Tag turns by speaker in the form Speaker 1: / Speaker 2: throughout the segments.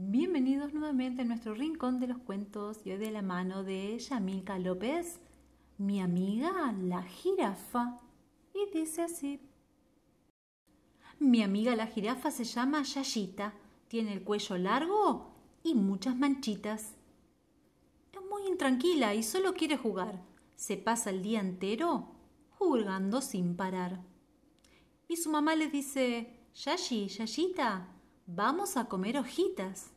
Speaker 1: Bienvenidos nuevamente a nuestro rincón de los cuentos y hoy de la mano de Yamilka López, mi amiga la jirafa. Y dice así. Mi amiga la jirafa se llama Yayita, tiene el cuello largo y muchas manchitas. Es muy intranquila y solo quiere jugar. Se pasa el día entero jugando sin parar. Y su mamá le dice, Yayi, Yayita, Vamos a comer hojitas.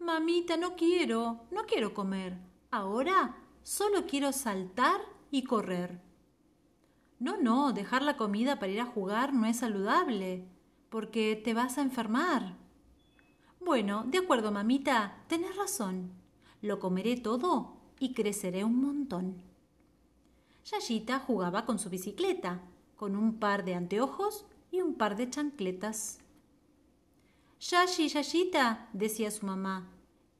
Speaker 1: Mamita, no quiero, no quiero comer. Ahora solo quiero saltar y correr. No, no, dejar la comida para ir a jugar no es saludable, porque te vas a enfermar. Bueno, de acuerdo, mamita, tenés razón. Lo comeré todo y creceré un montón. Yayita jugaba con su bicicleta, con un par de anteojos y un par de chancletas. Yashi, Yayita, decía su mamá,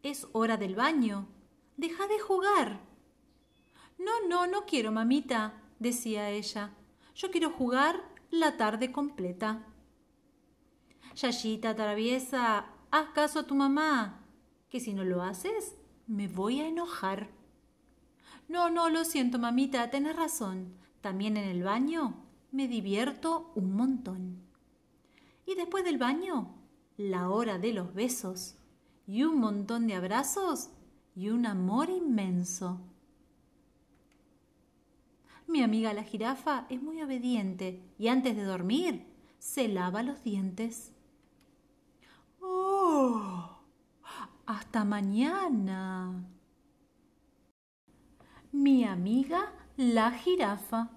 Speaker 1: es hora del baño. Deja de jugar. No, no, no quiero, mamita, decía ella. Yo quiero jugar la tarde completa. Yayita traviesa, haz caso a tu mamá, que si no lo haces, me voy a enojar. No, no, lo siento, mamita, tenés razón. También en el baño me divierto un montón. Y después del baño la hora de los besos y un montón de abrazos y un amor inmenso. Mi amiga la jirafa es muy obediente y antes de dormir se lava los dientes. ¡Oh! Hasta mañana. Mi amiga la jirafa.